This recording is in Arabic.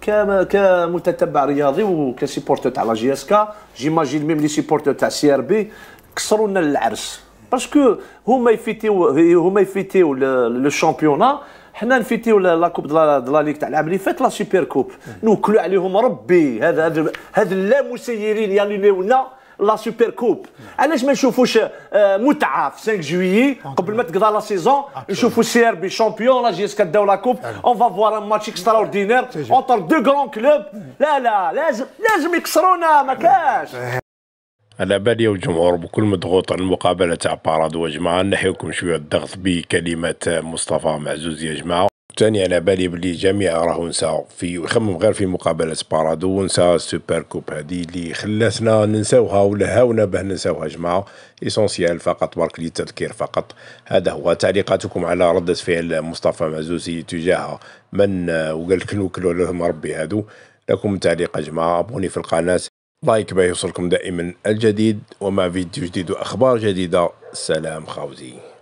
كمتتبع رياضي وكسيبورت تاع لا جي اس كا جيماجين ميم لي سيبورت تاع سي ار بي كسروا لنا العرس باسكو هما يفيتيو هما يفيتيو لو شامبيونا حنا نفيتيو لا كوب دو لا ليغ تاع العام اللي فات لا سوبر كوب نوكلوا عليهم ربي هذا هذا هذا مسيرين يعني لنا لا سوبر كوب علاش ما نشوفوش متعه في 5 جويي قبل ما تقضى لا سيزون نشوفوا سي ار بي شامبيون لا جي اس كداو لا كوب اون فا فوار ان ماتش اكستراوردينير اونتر دو غران كلوب لا لا لازم لازم يكسرونا ما كاش على بالي والجمهور بكل مضغوط على المقابله تاع باراد وجماعه نحيوكم شويه الضغط بكلمه مصطفى معزوز يا جماعه ثاني على بالي بلي جميع راهو نسى في يخمم غير في مقابله بارادو ونسى السوبر كوب هادي اللي خلاتنا ننساوها ولا هاونا باه ننساوها جماعه إيسونسيال فقط برك للتذكير فقط هذا هو تعليقاتكم على ردة فعل مصطفى معزوزي تجاه من آه، وقال لك نوكلو لهم ربي هادو لكم تعليق يا جماعه ابوني في القناه لايك باه يوصلكم دائما الجديد ومع فيديو جديد واخبار جديده سلام خاوزي